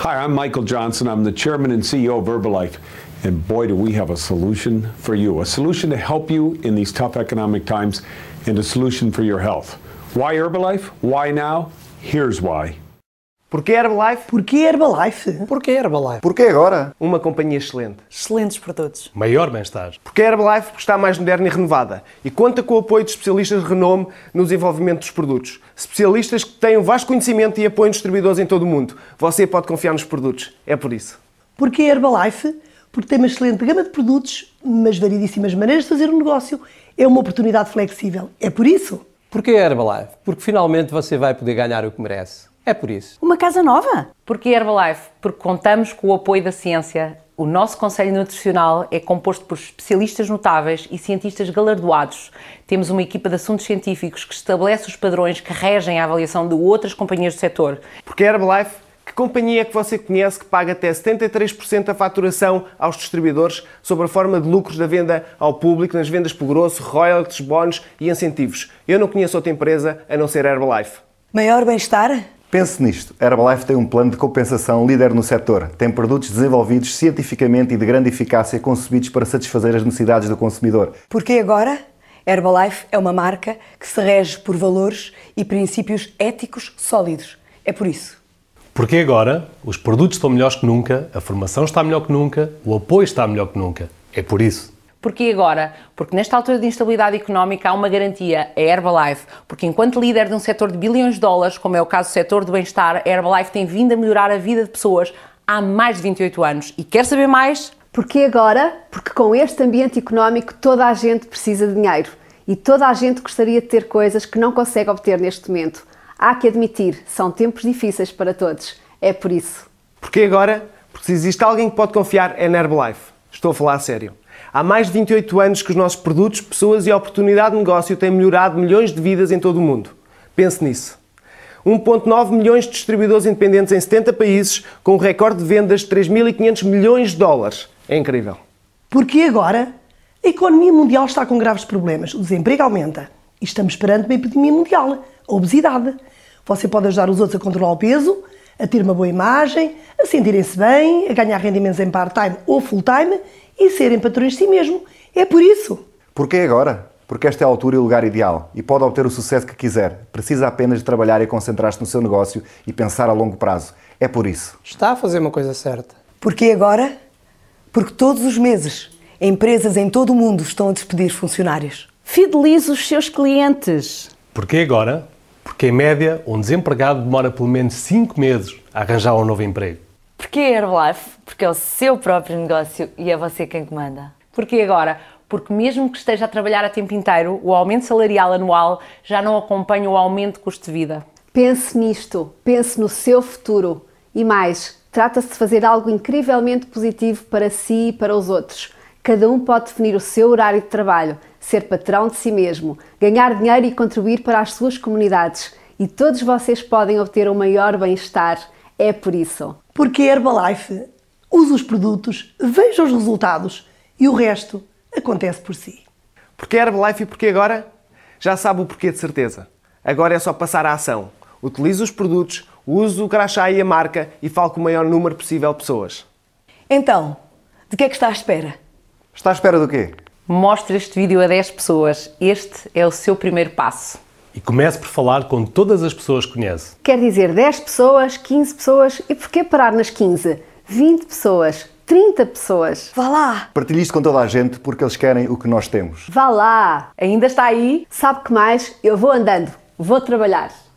Hi, I'm Michael Johnson. I'm the chairman and CEO of Herbalife. And boy, do we have a solution for you a solution to help you in these tough economic times and a solution for your health. Why Herbalife? Why now? Here's why. Porquê Herbalife? Porquê Herbalife? Porquê Herbalife? Porquê agora? Uma companhia excelente. Excelentes para todos. Maior bem-estar. Porquê Herbalife? Porque está mais moderna e renovada e conta com o apoio de especialistas de renome no desenvolvimento dos produtos. Especialistas que têm um vasto conhecimento e apoiam distribuidores em todo o mundo. Você pode confiar nos produtos. É por isso. Porquê Herbalife? Porque tem uma excelente gama de produtos, mas variedíssimas maneiras de fazer um negócio. É uma oportunidade flexível. É por isso. Porquê Herbalife? Porque finalmente você vai poder ganhar o que merece. É por isso. Uma casa nova? Porque Herbalife? Porque contamos com o apoio da ciência. O nosso Conselho Nutricional é composto por especialistas notáveis e cientistas galardoados. Temos uma equipa de assuntos científicos que estabelece os padrões que regem a avaliação de outras companhias do setor. Porque Herbalife, que companhia é que você conhece que paga até 73% da faturação aos distribuidores sobre a forma de lucros da venda ao público, nas vendas por grosso, royalties, bónus e incentivos? Eu não conheço outra empresa a não ser Herbalife. Maior bem-estar? Pense nisto. Herbalife tem um plano de compensação líder no setor. Tem produtos desenvolvidos cientificamente e de grande eficácia concebidos para satisfazer as necessidades do consumidor. Porque agora? Herbalife é uma marca que se rege por valores e princípios éticos sólidos. É por isso. Porque agora os produtos estão melhores que nunca, a formação está melhor que nunca, o apoio está melhor que nunca. É por isso. Porquê agora? Porque nesta altura de instabilidade económica há uma garantia, a é Herbalife. Porque enquanto líder de um setor de bilhões de dólares, como é o caso do setor do bem-estar, a Herbalife tem vindo a melhorar a vida de pessoas há mais de 28 anos. E quer saber mais? Porque agora? Porque com este ambiente económico toda a gente precisa de dinheiro e toda a gente gostaria de ter coisas que não consegue obter neste momento. Há que admitir, são tempos difíceis para todos. É por isso. Porque agora? Porque se existe alguém que pode confiar é na Herbalife. Estou a falar a sério. Há mais de 28 anos que os nossos produtos, pessoas e oportunidade de negócio têm melhorado milhões de vidas em todo o mundo. Pense nisso. 1,9 milhões de distribuidores independentes em 70 países, com um recorde de vendas de 3.500 milhões de dólares. É incrível. Porque agora a economia mundial está com graves problemas, o desemprego aumenta e estamos perante uma epidemia mundial, a obesidade. Você pode ajudar os outros a controlar o peso, a ter uma boa imagem, a sentirem-se bem, a ganhar rendimentos em part-time ou full-time e serem patrões de si mesmo. É por isso. Porquê agora? Porque esta é a altura e o lugar ideal e pode obter o sucesso que quiser. Precisa apenas de trabalhar e concentrar-se no seu negócio e pensar a longo prazo. É por isso. Está a fazer uma coisa certa. Porquê agora? Porque todos os meses empresas em todo o mundo estão a despedir funcionários. Fidelize os seus clientes. Porquê agora? Porque, em média, um desempregado demora pelo menos 5 meses a arranjar um novo emprego. Porquê Herbalife? Porque é o seu próprio negócio e é você quem comanda. Porquê agora? Porque mesmo que esteja a trabalhar a tempo inteiro, o aumento salarial anual já não acompanha o aumento de custo de vida. Pense nisto, pense no seu futuro e mais, trata-se de fazer algo incrivelmente positivo para si e para os outros. Cada um pode definir o seu horário de trabalho, ser patrão de si mesmo, ganhar dinheiro e contribuir para as suas comunidades. E todos vocês podem obter um maior bem-estar. É por isso. Porque Herbalife usa os produtos, veja os resultados e o resto acontece por si. Porque é Herbalife e porque agora? Já sabe o porquê de certeza. Agora é só passar à ação. Utilize os produtos, use o crachá e a marca e fale com o maior número possível de pessoas. Então, de que é que está à espera? Está à espera do quê? Mostre este vídeo a 10 pessoas. Este é o seu primeiro passo. E comece por falar com todas as pessoas que conhece. Quer dizer 10 pessoas, 15 pessoas e por que parar nas 15? 20 pessoas, 30 pessoas. Vá lá! Partilhe isto com toda a gente porque eles querem o que nós temos. Vá lá! Ainda está aí? Sabe que mais? Eu vou andando, vou trabalhar.